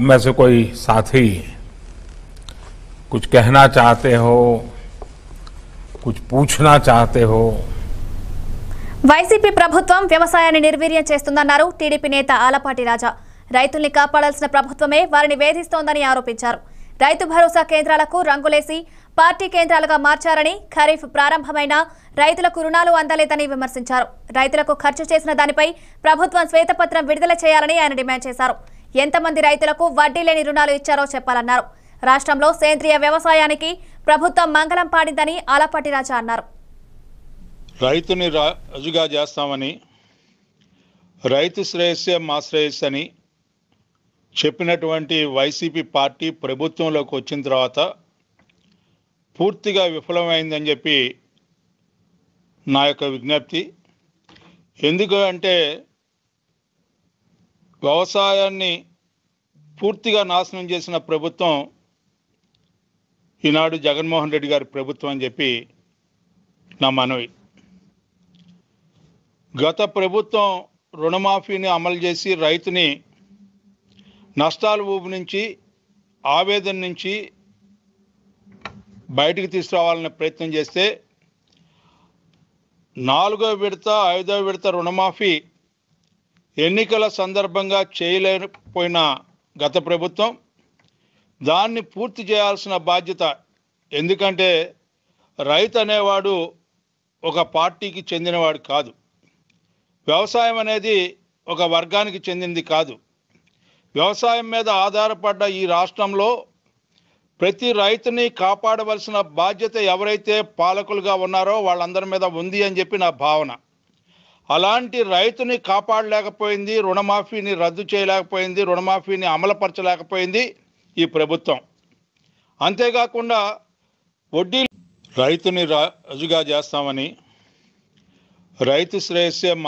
में से कोई साथी कुछ कहना चाहते हो कुछ पूछना चाहते हो వైసీపీ ప్రభుత్వం వ్యవసాయాన్ని నిర్వీర్యం చేస్తుందన్నారు టీడీపీ నేత ఆలపాటి రాజా రైతుల్ని కాపాడాల్సిన ప్రభుత్వమే వారిని వేధిస్తోందని ఆరోపించారు రైతు భరోసా కేంద్రాలకు రంగులేసి పార్టీ కేంద్రాలుగా మార్చారని ఖరీఫ్ ప్రారంభమైన రైతులకు రుణాలు అందలేదని విమర్శించారు రైతులకు ఖర్చు చేసిన దానిపై ప్రభుత్వం శ్వేతపత్రం విడుదల చేయాలని ఆయన డిమాండ్ చేశారు ఎంతమంది రైతులకు వడ్డీ లేని రుణాలు ఇచ్చారో చెప్పాలన్నారు రాష్ట్రంలో సేంద్రియ వ్యవసాయానికి ప్రభుత్వం మంగళం పాడిందని ఆలపాటి రాజా అన్నారు రైతుని రాజుగా చేస్తామని రైతు శ్రేయస్సే మా శ్రేయస్సు అని చెప్పినటువంటి వైసీపీ పార్టీ ప్రభుత్వంలోకి వచ్చిన తర్వాత పూర్తిగా విఫలమైందని చెప్పి నా యొక్క విజ్ఞప్తి ఎందుకు అంటే వ్యవసాయాన్ని పూర్తిగా నాశనం చేసిన ప్రభుత్వం ఈనాడు జగన్మోహన్ రెడ్డి గారి ప్రభుత్వం అని చెప్పి నా మనవి గత ప్రభుత్వం రుణమాఫీని అమలు చేసి రైతుని నష్టాల ఊపు నుంచి ఆవేదన నుంచి బయటకు తీసుకురావాలనే ప్రయత్నం చేస్తే నాలుగో విడత ఐదో విడత రుణమాఫీ ఎన్నికల సందర్భంగా చేయలేకపోయిన గత ప్రభుత్వం దాన్ని పూర్తి చేయాల్సిన బాధ్యత ఎందుకంటే రైతు అనేవాడు ఒక పార్టీకి చెందినవాడు కాదు వ్యవసాయం అనేది ఒక వర్గానికి చెందింది కాదు వ్యవసాయం మీద ఆధారపడ్డ ఈ రాష్ట్రంలో ప్రతి రైతుని కాపాడవలసిన బాధ్యత ఎవరైతే పాలకులుగా ఉన్నారో వాళ్ళందరి మీద ఉంది అని చెప్పి నా భావన అలాంటి రైతుని కాపాడలేకపోయింది రుణమాఫీని రద్దు చేయలేకపోయింది రుణమాఫీని అమలుపరచలేకపోయింది ఈ ప్రభుత్వం అంతేకాకుండా వడ్డీ రైతుని రాజుగా చేస్తామని రైతు శ్రేయస్సే